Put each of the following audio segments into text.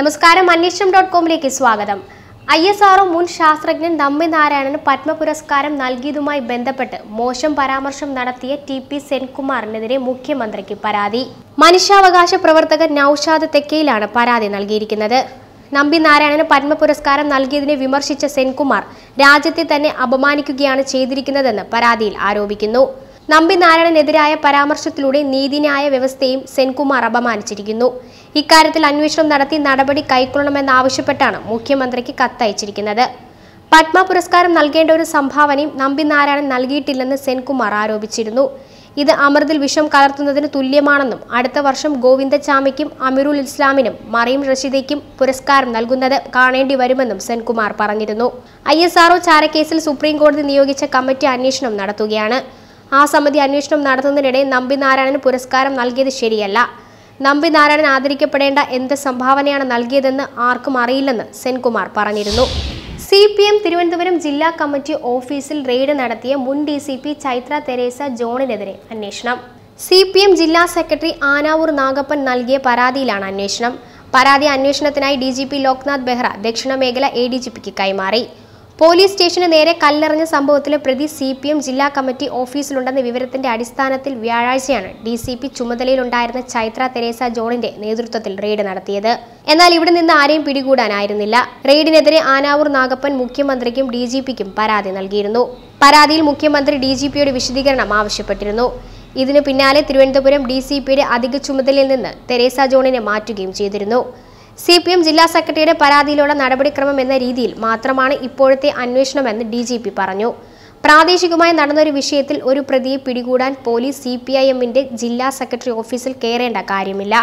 നമസ്കാരം അന്വേഷണം ഡോട്ട് കോമിലേക്ക് സ്വാഗതം ഐ എസ് ആർഒ മുൻ ശാസ്ത്രജ്ഞൻ നമ്പി നാരായണന് പത്മ പുരസ്കാരം നൽകിയതുമായി ബന്ധപ്പെട്ട് മോശം പരാമർശം നടത്തിയ ടി പി സെൻകുമാറിനെതിരെ മുഖ്യമന്ത്രിക്ക് പരാതി മനുഷ്യാവകാശ പ്രവർത്തകൻ നൌഷാദ് തെക്കയിലാണ് പരാതി നൽകിയിരിക്കുന്നത് നമ്പി നാരായണന് പത്മ പുരസ്കാരം നൽകിയതിനെ വിമർശിച്ച സെൻകുമാർ രാജ്യത്തെ തന്നെ അപമാനിക്കുകയാണ് ചെയ്തിരിക്കുന്നതെന്ന് പരാതിയിൽ ആരോപിക്കുന്നു നമ്പിനാരായണനെതിരായ പരാമർശത്തിലൂടെ നീതിന്യായ വ്യവസ്ഥയും സെൻകുമാർ അപമാനിച്ചിരിക്കുന്നു ഇക്കാര്യത്തിൽ അന്വേഷണം നടത്തി നടപടി കൈക്കൊള്ളണമെന്നാവശ്യപ്പെട്ടാണ് മുഖ്യമന്ത്രിക്ക് കത്തയച്ചിരിക്കുന്നത് പത്മ പുരസ്കാരം നൽകേണ്ട ഒരു സംഭാവനയും നമ്പിനാരായണൻ നൽകിയിട്ടില്ലെന്ന് സെൻകുമാർ ആരോപിച്ചിരുന്നു ഇത് അമൃതിൽ വിഷം കലർത്തുന്നതിന് തുല്യമാണെന്നും അടുത്ത വർഷം ഗോവിന്ദച്ചാമിക്കും അമിറുൽ ഇസ്ലാമിനും മറിയം റഷീദയ്ക്കും പുരസ്കാരം നൽകുന്നത് കാണേണ്ടി വരുമെന്നും സെൻകുമാർ പറഞ്ഞിരുന്നു ഐ എസ് ആർഒ ചാരക്കേസിൽ സുപ്രീംകോടതി നിയോഗിച്ച കമ്മിറ്റി അന്വേഷണം നടത്തുകയാണ് ആ സമിതി അന്വേഷണം നടത്തുന്നതിനിടെ നമ്പി നാരായണന് പുരസ്കാരം നൽകിയത് ശരിയല്ല നമ്പി നാരായണൻ ആദരിക്കപ്പെടേണ്ട എന്ത് സംഭാവനയാണ് നൽകിയതെന്ന് ആർക്കും അറിയില്ലെന്ന് സെൻകുമാർ പറഞ്ഞിരുന്നു സി പി എം തിരുവനന്തപുരം ജില്ലാ കമ്മിറ്റി ഓഫീസിൽ റെയ്ഡ് നടത്തിയ മുൻ D C P Chaitra Teresa ജോണിനെതിരെ അന്വേഷണം സി പി എം ജില്ലാ സെക്രട്ടറി ആനാവൂർ നാഗപ്പൻ നൽകിയ പരാതിയിലാണ് അന്വേഷണം പരാതി അന്വേഷണത്തിനായി D G P Loknath Behera ദക്ഷിണ മേഖല എ ഡി ജി പിക്ക് കൈമാറി പോലീസ് സ്റ്റേഷന് നേരെ കല്ലെറിഞ്ഞ സംഭവത്തിലെ പ്രതി സി പി എം ജില്ലാ കമ്മിറ്റി ഓഫീസിലുണ്ടെന്ന വിവരത്തിന്റെ അടിസ്ഥാനത്തിൽ വ്യാഴാഴ്ചയാണ് ഡി സി പി ചുമതലയിലുണ്ടായിരുന്ന ചൈത്ര തെരേസ ജോണിന്റെ നേതൃത്വത്തിൽ റെയ്ഡ് നടത്തിയത് എന്നാൽ ഇവിടെ നിന്ന് ആരെയും പിടികൂടാനായിരുന്നില്ല റെയ്ഡിനെതിരെ ആനാവൂർ നാഗപ്പൻ മുഖ്യമന്ത്രിക്കും ഡി ജി പിക്കും പരാതി നൽകിയിരുന്നു പരാതിയിൽ മുഖ്യമന്ത്രി ഡി ജി പിയുടെ വിശദീകരണം ആവശ്യപ്പെട്ടിരുന്നു ഇതിനു പിന്നാലെ തിരുവനന്തപുരം ഡി സി പിയുടെ അധിക ചുമതലയിൽ നിന്ന് തെരേസ ജോണിനെ മാറ്റുകയും ചെയ്തിരുന്നു സി പി എം ജില്ലാ സെക്രട്ടറിയുടെ പരാതിയിലുള്ള നടപടിക്രമം എന്ന രീതിയിൽ മാത്രമാണ് ഇപ്പോഴത്തെ അന്വേഷണമെന്ന് ഡി ജി പി പറഞ്ഞു പ്രാദേശികമായി നടന്നൊരു വിഷയത്തിൽ ഒരു പ്രതിയെ പിടികൂടാൻ പോലീസ് സി പി ഐ എമ്മിന്റെ ജില്ലാ സെക്രട്ടറി ഓഫീസിൽ കയറേണ്ട കാര്യമില്ല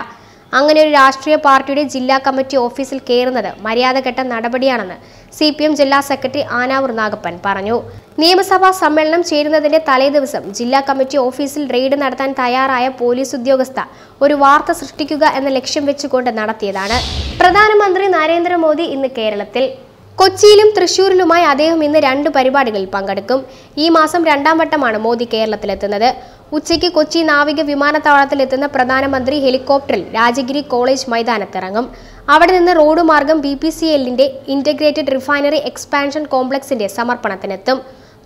അങ്ങനെ ഒരു രാഷ്ട്രീയ പാർട്ടിയുടെ ജില്ലാ കമ്മിറ്റി ഓഫീസിൽ കയറുന്നത് മര്യാദ കെട്ട നടപടിയാണെന്ന് സി പി എം ജില്ലാ സെക്രട്ടറി ആനാവൂർ നാഗപ്പൻ പറഞ്ഞു നിയമസഭാ സമ്മേളനം ചേരുന്നതിന്റെ തലേദിവസം ജില്ലാ കമ്മിറ്റി ഓഫീസിൽ റെയ്ഡ് നടത്താൻ തയ്യാറായ പോലീസ് ഉദ്യോഗസ്ഥ ഒരു വാർത്ത സൃഷ്ടിക്കുക എന്ന ലക്ഷ്യം വെച്ചുകൊണ്ട് നടത്തിയതാണ് പ്രധാനമന്ത്രി നരേന്ദ്രമോദി ഇന്ന് കേരളത്തിൽ കൊച്ചിയിലും തൃശൂരിലുമായി അദ്ദേഹം ഇന്ന് രണ്ട് പരിപാടികളിൽ പങ്കെടുക്കും ഈ മാസം രണ്ടാം വട്ടമാണ് മോദി കേരളത്തിലെത്തുന്നത് ഉച്ചയ്ക്ക് കൊച്ചി നാവിക വിമാനത്താവളത്തിലെത്തുന്ന പ്രധാനമന്ത്രി ഹെലികോപ്റ്ററിൽ രാജഗിരി കോളേജ് മൈതാനത്തിറങ്ങും അവിടെ നിന്ന് റോഡ് മാർഗം ബി പി സി എല്ലിന്റെ ഇന്റഗ്രേറ്റഡ് റിഫൈനറി എക്സ്പാൻഷൻ കോംപ്ലക്സിന്റെ സമർപ്പണത്തിനെത്തും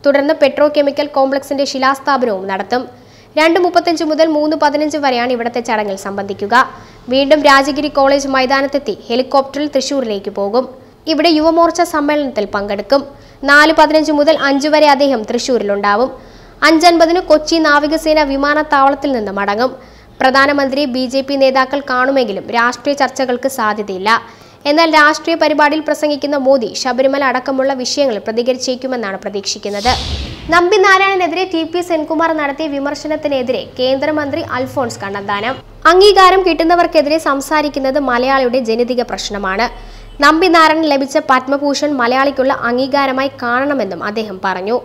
തുടർന്ന് പെട്രോ കെമിക്കൽ കോംപ്ലക്സിന്റെ ശിലാസ്ഥാപനവും നടത്തും രണ്ട് മുപ്പത്തഞ്ച് മുതൽ മൂന്ന് പതിനഞ്ച് വരെയാണ് ഇവിടത്തെ ചടങ്ങിൽ സംബന്ധിക്കുക വീണ്ടും രാജഗിരി കോളേജ് മൈതാനത്തെത്തി ഹെലികോപ്റ്ററിൽ തൃശൂരിലേക്ക് പോകും ഇവിടെ യുവമോർച്ച സമ്മേളനത്തിൽ പങ്കെടുക്കും നാല് പതിനഞ്ച് മുതൽ അഞ്ചു വരെ അദ്ദേഹം തൃശൂരിലുണ്ടാവും അഞ്ചൻപതിന് കൊച്ചി നാവികസേന വിമാനത്താവളത്തിൽ നിന്ന് മടങ്ങും പ്രധാനമന്ത്രി ബി നേതാക്കൾ കാണുമെങ്കിലും രാഷ്ട്രീയ ചർച്ചകൾക്ക് സാധ്യതയില്ല എന്നാൽ രാഷ്ട്രീയ പരിപാടിയിൽ പ്രസംഗിക്കുന്ന മോദി ശബരിമല അടക്കമുള്ള വിഷയങ്ങൾ പ്രതികരിച്ചേക്കുമെന്നാണ് പ്രതീക്ഷിക്കുന്നത് നമ്പി നാരായണനെതിരെ ടി പി സെൻകുമാർ നടത്തിയ വിമർശനത്തിനെതിരെ കേന്ദ്രമന്ത്രി അൽഫോൺസ് കണ്ണന്താനം അംഗീകാരം കിട്ടുന്നവർക്കെതിരെ സംസാരിക്കുന്നത് മലയാളിയുടെ ജനിതിക പ്രശ്നമാണ് നമ്പി നാരായണൻ ലഭിച്ച പത്മഭൂഷൺ മലയാളിക്കുള്ള അംഗീകാരമായി കാണണമെന്നും അദ്ദേഹം പറഞ്ഞു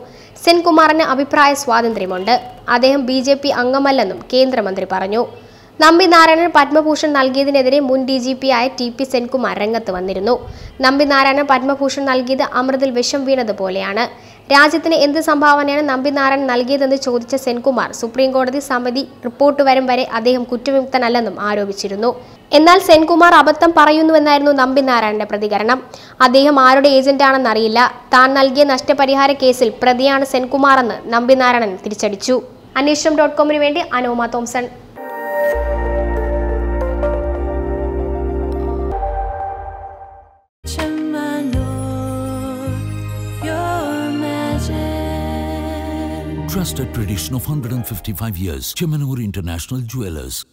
സെൻകുമാറിന് അഭിപ്രായ സ്വാതന്ത്ര്യമുണ്ട് അദ്ദേഹം ബി അംഗമല്ലെന്നും കേന്ദ്രമന്ത്രി പറഞ്ഞു നമ്പി നാരായണൻ പത്മഭൂഷൺ നൽകിയതിനെതിരെ മുൻ ഡി ജി പി ആയ ടി പി സെൻകുമാർ രംഗത്ത് വന്നിരുന്നു നമ്പി നാരായണൻ പത്മഭൂഷൺ നൽകിയത് അമൃതിൽ വിഷം വീണതുപോലെയാണ് രാജ്യത്തിന് എന്ത് സംഭാവനയാണ് നമ്പി നാരായണൻ നൽകിയതെന്ന് ചോദിച്ച സെൻകുമാർ സുപ്രീംകോടതി സമിതി റിപ്പോർട്ട് വരും വരെ അദ്ദേഹം കുറ്റവിമുക്തനല്ലെന്നും ആരോപിച്ചിരുന്നു എന്നാൽ സെൻകുമാർ അബദ്ധം പറയുന്നുവെന്നായിരുന്നു നമ്പി നാരായണന്റെ പ്രതികരണം അദ്ദേഹം ആരുടെ ഏജന്റാണെന്നറിയില്ല താൻ നൽകിയ നഷ്ടപരിഹാര കേസിൽ പ്രതിയാണ് സെൻകുമാറെന്ന് നമ്പി നാരായണൻ തിരിച്ചടിച്ചു അന്വേഷണം ഡോട്ട് കോമിന് വേണ്ടി Anoma Thomson trusted tradition of 155 years, Chemanur International Jewelers.